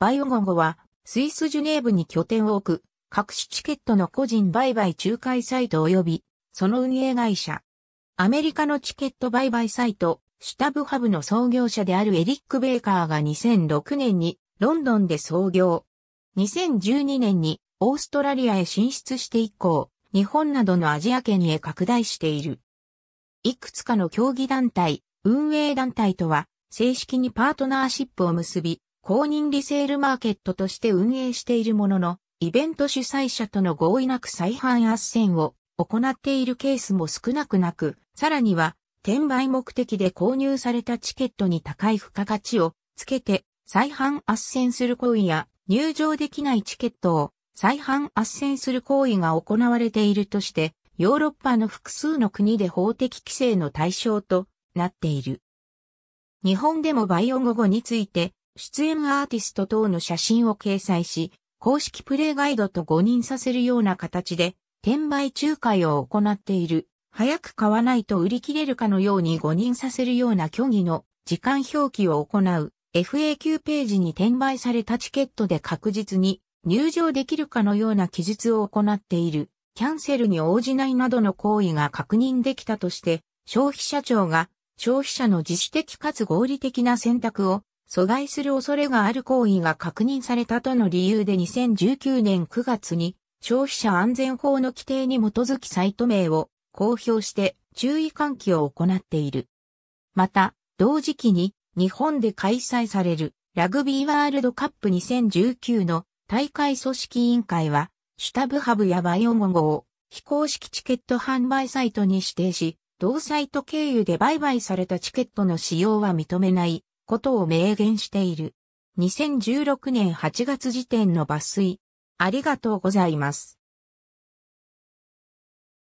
バイオゴンゴは、スイスジュネーブに拠点を置く、各種チケットの個人売買仲介サイト及び、その運営会社。アメリカのチケット売買サイト、シュタブハブの創業者であるエリック・ベーカーが2006年にロンドンで創業。2012年にオーストラリアへ進出して以降、日本などのアジア圏へ拡大している。いくつかの競技団体、運営団体とは正式にパートナーシップを結び、公認リセールマーケットとして運営しているものの、イベント主催者との合意なく再販斡旋を行っているケースも少なくなく、さらには、転売目的で購入されたチケットに高い付加価値をつけて再販斡旋する行為や入場できないチケットを再販斡旋する行為が行われているとして、ヨーロッパの複数の国で法的規制の対象となっている。日本でもバイオ語後について出演アーティスト等の写真を掲載し、公式プレイガイドと誤認させるような形で、転売仲介を行っている。早く買わないと売り切れるかのように誤認させるような虚偽の時間表記を行う FAQ ページに転売されたチケットで確実に入場できるかのような記述を行っているキャンセルに応じないなどの行為が確認できたとして消費者庁が消費者の自主的かつ合理的な選択を阻害する恐れがある行為が確認されたとの理由で2019年9月に消費者安全法の規定に基づきサイト名を公表して注意喚起を行っている。また、同時期に日本で開催されるラグビーワールドカップ2019の大会組織委員会は、シュタブハブやバイオモゴを非公式チケット販売サイトに指定し、同サイト経由で売買されたチケットの使用は認めないことを明言している。2016年8月時点の抜粋。ありがとうございます。